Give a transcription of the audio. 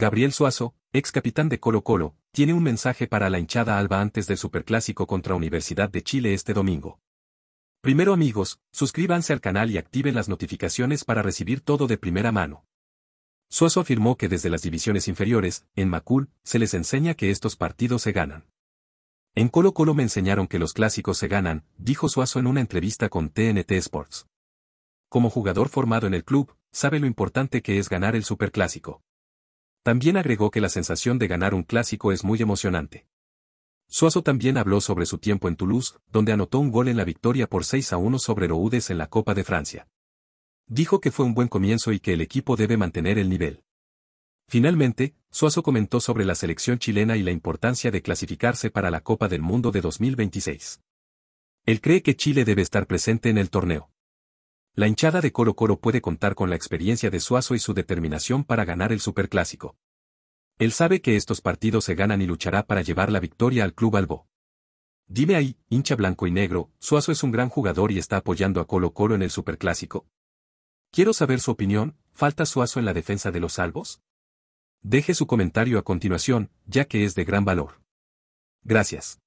Gabriel Suazo, ex capitán de Colo Colo, tiene un mensaje para la hinchada alba antes del Superclásico contra Universidad de Chile este domingo. Primero amigos, suscríbanse al canal y activen las notificaciones para recibir todo de primera mano. Suazo afirmó que desde las divisiones inferiores, en Macul, se les enseña que estos partidos se ganan. En Colo Colo me enseñaron que los clásicos se ganan, dijo Suazo en una entrevista con TNT Sports. Como jugador formado en el club, sabe lo importante que es ganar el superclásico. También agregó que la sensación de ganar un clásico es muy emocionante. Suazo también habló sobre su tiempo en Toulouse, donde anotó un gol en la victoria por 6 a 1 sobre Roudes en la Copa de Francia. Dijo que fue un buen comienzo y que el equipo debe mantener el nivel. Finalmente, Suazo comentó sobre la selección chilena y la importancia de clasificarse para la Copa del Mundo de 2026. Él cree que Chile debe estar presente en el torneo. La hinchada de Coro Coro puede contar con la experiencia de Suazo y su determinación para ganar el Superclásico. Él sabe que estos partidos se ganan y luchará para llevar la victoria al Club Albo. Dime ahí, hincha blanco y negro, Suazo es un gran jugador y está apoyando a Colo Coro en el Superclásico. Quiero saber su opinión, ¿falta Suazo en la defensa de los albos? Deje su comentario a continuación, ya que es de gran valor. Gracias.